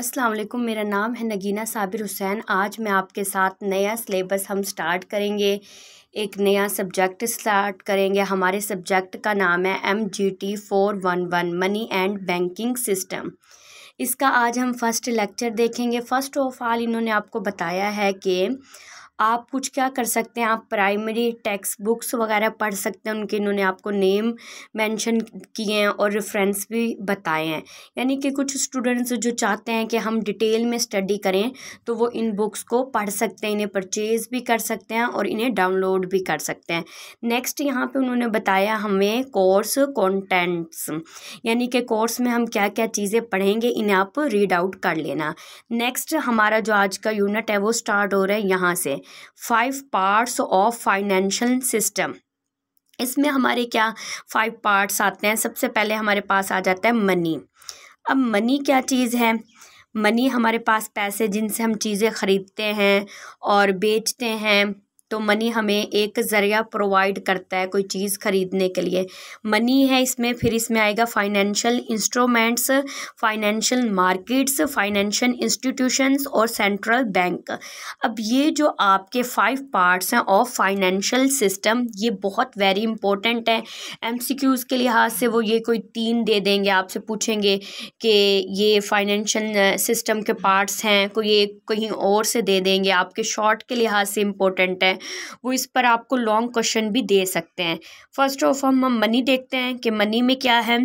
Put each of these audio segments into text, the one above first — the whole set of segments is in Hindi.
अस्सलाम वालेकुम मेरा नाम है नगीना साबिर हुसैन आज मैं आपके साथ नया सिलेबस हम स्टार्ट करेंगे एक नया सब्जेक्ट स्टार्ट करेंगे हमारे सब्जेक्ट का नाम है M G T four one one money and banking system इसका आज हम फर्स्ट लेक्चर देखेंगे फ़र्स्ट ऑफ ऑल इन्होंने आपको बताया है कि आप कुछ क्या कर सकते हैं आप प्राइमरी टेक्स्ट बुक्स वगैरह पढ़ सकते हैं उनके इन्होंने आपको नेम मेंशन किए हैं और रेफरेंस भी बताए हैं यानी कि कुछ स्टूडेंट्स जो चाहते हैं कि हम डिटेल में स्टडी करें तो वो इन बुक्स को पढ़ सकते हैं इन्हें परचेज़ भी कर सकते हैं और इन्हें डाउनलोड भी कर सकते हैं नेक्स्ट यहाँ पर उन्होंने बताया हमें कोर्स कॉन्टेंट्स यानी कि कोर्स में हम क्या क्या चीज़ें पढ़ेंगे इन्हें आप रीड आउट कर लेना नेक्स्ट हमारा जो आज का यूनिट है वो स्टार्ट हो रहा है यहाँ से five parts of financial system इसमें हमारे क्या फाइव पार्ट्स आते हैं सबसे पहले हमारे पास आ जाता है मनी अब मनी क्या चीज़ है मनी हमारे पास पैसे जिनसे हम चीज़ें ख़रीदते हैं और बेचते हैं तो मनी हमें एक ज़रिया प्रोवाइड करता है कोई चीज़ ख़रीदने के लिए मनी है इसमें फिर इसमें आएगा financial instruments financial markets financial institutions और सेंट्रल बैंक अब ये जो आपके फाइव पार्ट्स हैं ऑफ फाइनेंशियल सिस्टम ये बहुत वेरी इंपॉर्टेंट है एम के लिहाज से वो ये कोई तीन दे देंगे आपसे पूछेंगे कि ये फाइनेंशियल सिस्टम के पार्ट्स हैं कोई ये कहीं और से दे देंगे आपके शॉर्ट के लिहाज से इम्पोर्टेंट है वो इस पर आपको लॉन्ग क्वेश्चन भी दे सकते हैं फर्स्ट ऑफ हम हम मनी देखते हैं कि मनी में क्या है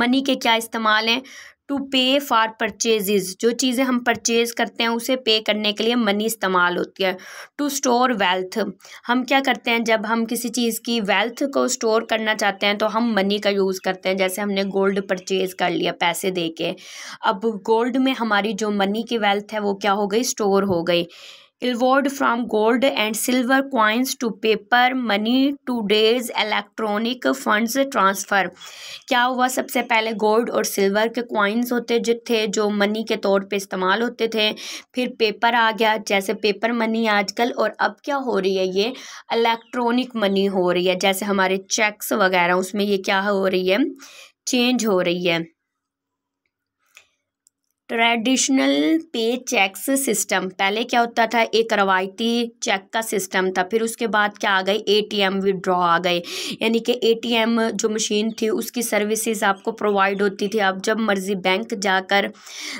मनी के क्या इस्तेमाल हैं टू पे फॉर परचेजेज जो चीज़ें हम परचेज़ करते हैं उसे पे करने के लिए मनी इस्तेमाल होती है टू स्टोर वेल्थ हम क्या करते हैं जब हम किसी चीज़ की वेल्थ को स्टोर करना चाहते हैं तो हम मनी का यूज़ करते हैं जैसे हमने गोल्ड परचेज़ कर लिया पैसे दे के अब गोल्ड में हमारी जो मनी की वेल्थ है वो क्या हो गई स्टोर हो गई evolved from gold and silver coins to paper money today's electronic funds transfer क्या हुआ सबसे पहले गोल्ड और सिल्वर के कॉइन्स होते जो थे जो मनी के तौर पे इस्तेमाल होते थे फिर पेपर आ गया जैसे पेपर मनी आजकल और अब क्या हो रही है ये इलेक्ट्रॉनिक मनी हो रही है जैसे हमारे चेक्स वगैरह उसमें ये क्या हो रही है चेंज हो रही है ट्रेडिशनल पे चेक्स सिस्टम पहले क्या होता था एक रवायती चेक का सिस्टम था फिर उसके बाद क्या आ गए एटीएम विड्रॉ आ गए यानी कि एटीएम जो मशीन थी उसकी सर्विसेज आपको प्रोवाइड होती थी आप जब मर्ज़ी बैंक जाकर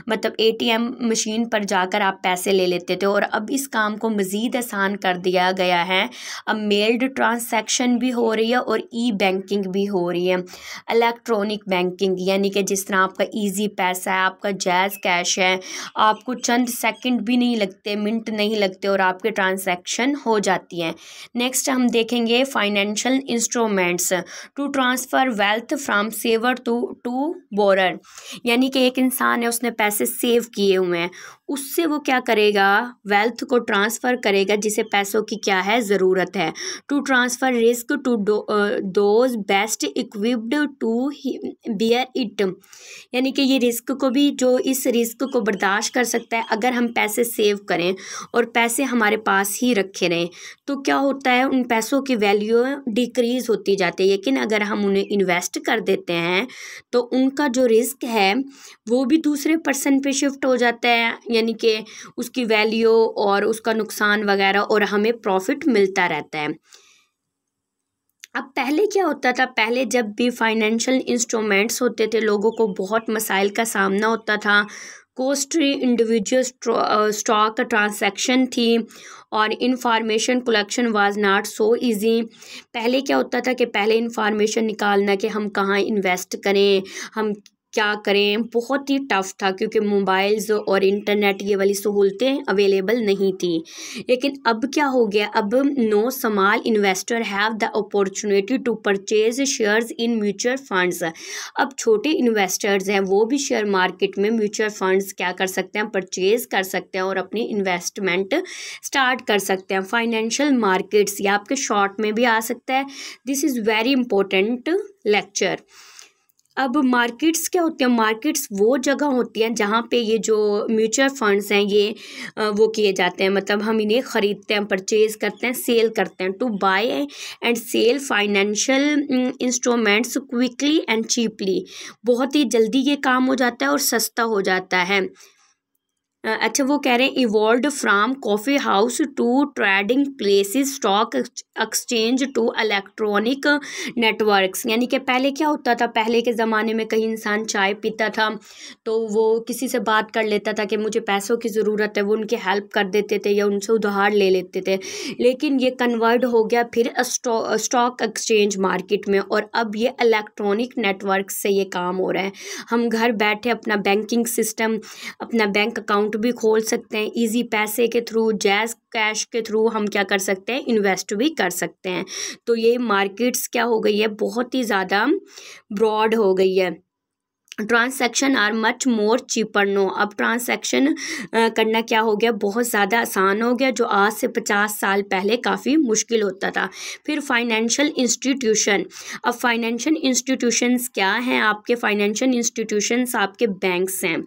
मतलब एटीएम मशीन पर जाकर आप पैसे ले लेते थे और अब इस काम को मज़ीद आसान कर दिया गया है अब मेल्ड ट्रांसैक्शन भी हो रही है और ई बैंकिंग भी हो रही है इलेक्ट्रॉनिक बैंकिंग यानी कि जिस तरह आपका ईजी पैसा है आपका जैज़ कैश है आपको चंद सेकंड भी नहीं लगते मिनट नहीं लगते और आपके ट्रांसैक्शन हो जाती हैं नेक्स्ट हम देखेंगे financial instruments to transfer wealth from saver to to borrower यानी कि एक इंसान है उसने पैसे सेव किए हुए हैं उससे वो क्या करेगा वेल्थ को ट्रांसफ़र करेगा जिसे पैसों की क्या है ज़रूरत है to transfer risk to those best equipped to bear it यानी कि ये रिस्क को भी जो इस रिस्क को बर्दाश्त कर सकता है अगर हम पैसे सेव करें और पैसे हमारे पास ही रखे रहें तो क्या होता है उन पैसों की वैल्यू डिक्रीज़ होती जाती है लेकिन अगर हम उन्हें इन्वेस्ट कर देते हैं तो उनका जो रिस्क है वो भी दूसरे पर्सन पे शिफ्ट हो जाता है यानी कि उसकी वैल्यू और उसका नुकसान वगैरह और हमें प्रॉफिट मिलता रहता है अब पहले क्या होता था पहले जब भी फाइनेंशियल इंस्ट्रूमेंट्स होते थे लोगों को बहुत मसाइल का सामना होता था कोस्ट्री इंडिविजुअल स्टॉक ट्रांसैक्शन थी और information collection was not so easy पहले क्या होता था कि पहले इंफॉर्मेशन निकालना कि हम कहाँ इन्वेस्ट करें हम क्या करें बहुत ही टफ़ था क्योंकि मोबाइल्स और इंटरनेट ये वाली सहूलतें अवेलेबल नहीं थी लेकिन अब क्या हो गया अब no small investor have the opportunity to purchase shares in mutual funds अब छोटे इन्वेस्टर्स हैं वो भी शेयर मार्केट में म्यूचुअल फंड्स क्या कर सकते हैं परचेज़ कर सकते हैं और अपनी इन्वेस्टमेंट स्टार्ट कर सकते हैं फाइनेंशियल मार्केट्स या आपके शॉर्ट में भी आ सकता है this is very important lecture अब मार्केट्स क्या होते हैं मार्केट्स वो जगह होती हैं जहाँ पे ये जो म्यूचुअल फंड्स हैं ये वो किए जाते हैं मतलब हम इन्हें ख़रीदते हैं परचेज़ करते हैं सेल करते हैं to buy and sell financial instruments quickly and cheaply बहुत ही जल्दी ये काम हो जाता है और सस्ता हो जाता है अच्छा वो कह रहे हैं evolve from coffee house to trading places stock exchange to electronic networks यानी कि पहले क्या होता था पहले के ज़माने में कहीं इंसान चाय पीता था तो वो किसी से बात कर लेता था कि मुझे पैसों की ज़रूरत है वो उनकी हेल्प कर देते थे या उनसे उधार ले लेते थे लेकिन ये कन्वर्ट हो गया फिर स्टॉक एक्सचेंज मार्केट में और अब ये इलेक्ट्रॉनिक नेटवर्क से ये काम हो रहा है हम घर बैठे अपना बैंकिंग सिस्टम अपना बैंक अकाउंट अकाउंट भी खोल सकते हैं इजी पैसे के थ्रू जैज़ कैश के थ्रू हम क्या कर सकते हैं इन्वेस्ट भी कर सकते हैं तो ये मार्केट्स क्या हो गई है बहुत ही ज़्यादा ब्रॉड हो गई है transaction are much more cheaper no अब ट्रांसैक्शन करना क्या हो गया बहुत ज़्यादा आसान हो गया जो आज से पचास साल पहले काफ़ी मुश्किल होता था फिर फाइनेंशियल इंस्टीट्यूशन अब फाइनेंशियल इंस्टीट्यूशंस क्या हैं आपके फाइनेंशियल इंस्टीट्यूशंस आपके बैंक्स हैं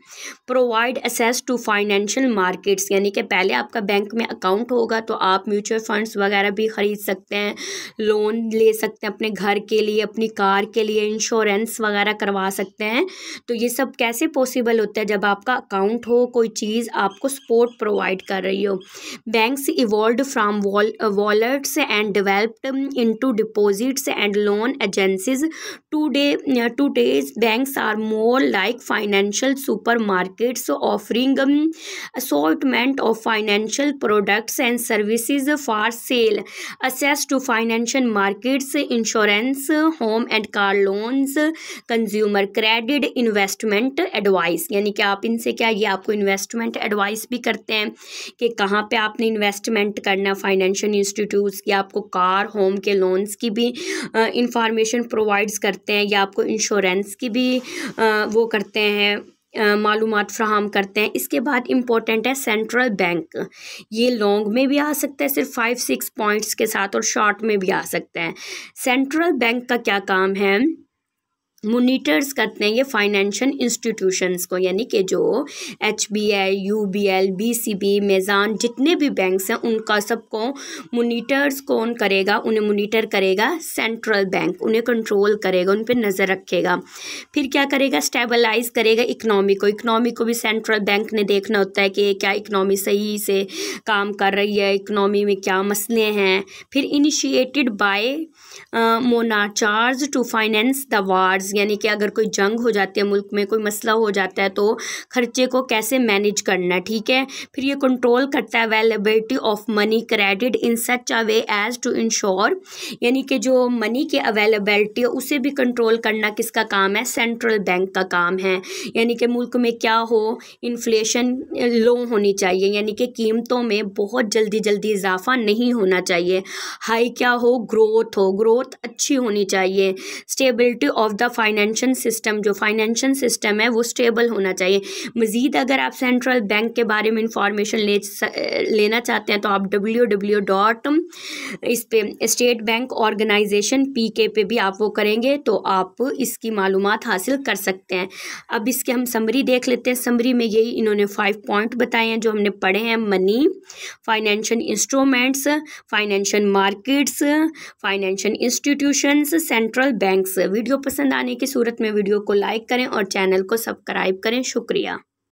provide access to financial markets यानी कि पहले आपका बैंक में अकाउंट होगा तो आप म्यूचुअल फंड्स वगैरह भी ख़रीद सकते हैं लोन ले सकते हैं अपने घर के लिए अपनी कार के लिए इंश्योरेंस वगैरह करवा सकते हैं तो ये सब कैसे पॉसिबल होता है जब आपका अकाउंट हो कोई चीज़ आपको सपोर्ट प्रोवाइड कर रही हो banks evolve from wallets and in to deposits and loan agencies today today's banks are more like financial super markets offering assortment of financial products and services for sale access to financial markets insurance home and car loans consumer credit provide investment advice यानी कि आप इनसे क्या ये आपको इन्वेस्टमेंट एडवाइस भी करते हैं कि कहाँ पे आपने इन्वेस्टमेंट करना फाइनेंशियल इंस्टीट्यूट्स या आपको कार होम के लोन्स की भी इंफॉर्मेशन प्रोवाइड्स करते हैं या आपको इंश्योरेंस की भी आ, वो करते हैं मालूम फ्राहम करते हैं इसके बाद इम्पोर्टेंट है सेंट्रल बैंक ये लॉन्ग में भी आ सकता है सिर्फ फाइव सिक्स पॉइंट्स के साथ और शॉर्ट में भी आ सकते हैं सेंट्रल बैंक का क्या काम है मोनीटर्स करते हैं ये फाइनेंशियल इंस्टीट्यूशंस को यानी कि जो H B I U B L B C B Meezan जितने भी बैंक्स हैं उनका सबको मोनीटर्स कौन करेगा उन्हें मोनीटर करेगा सेंट्रल बैंक उन्हें कंट्रोल करेगा उन पर नज़र रखेगा फिर क्या करेगा स्टेबलाइज करेगा इकनॉमी को इकनॉमी को भी सेंट्रल बैंक ने देखना होता है कि क्या इकनॉमी सही से काम कर रही है इकनॉमी में क्या मसले हैं फिर initiated by monarchs to finance the wars यानी कि अगर कोई जंग हो जाती है मुल्क में कोई मसला हो जाता है तो खर्चे को कैसे मैनेज करना ठीक है फिर ये कंट्रोल करता है availability of money credit in such a way as to ensure यानी कि जो मनी की अवेलेबिलिटी है उसे भी कंट्रोल करना किसका काम है सेंट्रल बैंक का काम है यानी कि मुल्क में क्या हो इन्फ्लेशन लो होनी चाहिए यानी कि कीमतों में बहुत जल्दी जल्दी इजाफा नहीं होना चाहिए हाई क्या हो ग्रोथ हो ग्रोथ अच्छी होनी चाहिए stability of the financial system जो फाइनेंशियल सिस्टम है वो स्टेबल होना चाहिए मज़ीद अगर आप सेंट्रल बैंक के बारे में इंफॉर्मेशन ले लेना चाहते हैं तो आप डब्ल्यू डब्ल्यू डॉट इस पर स्टेट बैंक ऑर्गेनाइजेशन पी के पे भी आप वो करेंगे तो आप इसकी मालूम हासिल कर सकते हैं अब इसके हम समरी देख लेते हैं समरी में यही इन्होंने फाइव पॉइंट बताए हैं जो हमने पढ़े हैं money financial instruments financial markets financial institutions central banks video पसंद आने की सूरत में वीडियो को लाइक करें और चैनल को सब्सक्राइब करें शुक्रिया